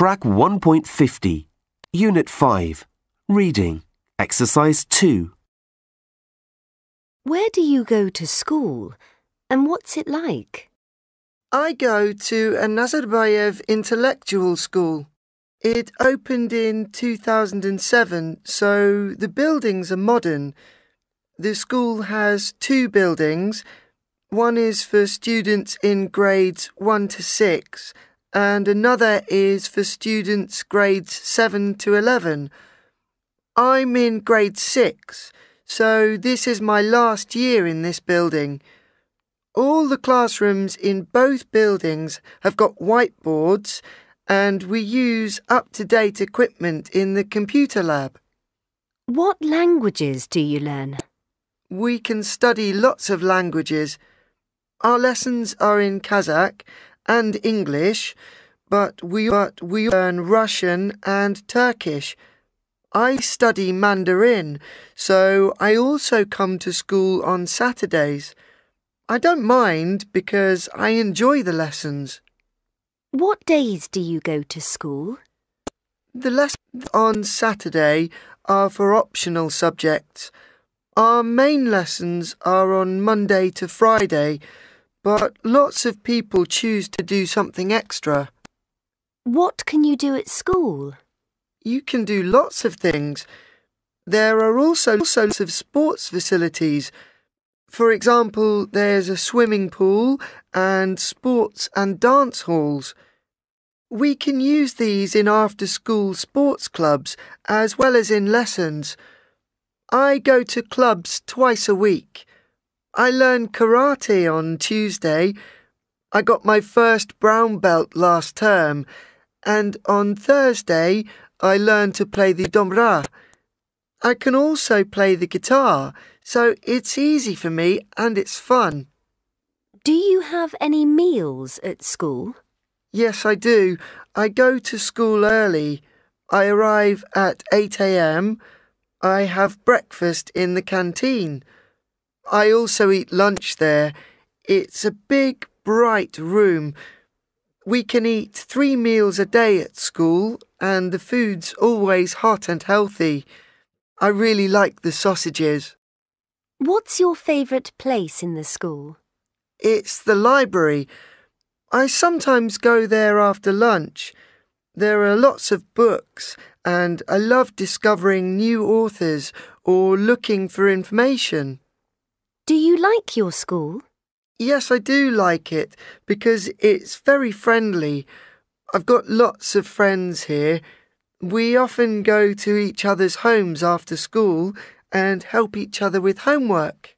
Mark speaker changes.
Speaker 1: Track 1.50, Unit 5, Reading, Exercise 2. Where do you go to school and what's it like? I go to a Nazarbayev intellectual school. It opened in 2007, so the buildings are modern. The school has two buildings. One is for students in grades 1 to 6 and another is for students grades 7 to 11. I'm in grade 6, so this is my last year in this building. All the classrooms in both buildings have got whiteboards and we use up-to-date equipment in the computer lab. What languages do you learn? We can study lots of languages. Our lessons are in Kazakh and English, but we, but we learn Russian and Turkish. I study Mandarin, so I also come to school on Saturdays. I don't mind because I enjoy the lessons. What days do you go to school? The lessons on Saturday are for optional subjects. Our main lessons are on Monday to Friday, but lots of people choose to do something extra. What can you do at school? You can do lots of things. There are also lots of sports facilities. For example, there's a swimming pool and sports and dance halls. We can use these in after school sports clubs as well as in lessons. I go to clubs twice a week. I learned karate on Tuesday. I got my first brown belt last term. And on Thursday, I learned to play the dombra. I can also play the guitar, so it's easy for me and it's fun. Do you have any meals at school? Yes, I do. I go to school early. I arrive at 8 a.m. I have breakfast in the canteen. I also eat lunch there. It's a big, bright room. We can eat three meals a day at school, and the food's always hot and healthy. I really like the sausages. What's your favourite place in the school? It's the library. I sometimes go there after lunch. There are lots of books, and I love discovering new authors or looking for information. Do you like your school? Yes, I do like it because it's very friendly. I've got lots of friends here. We often go to each other's homes after school and help each other with homework.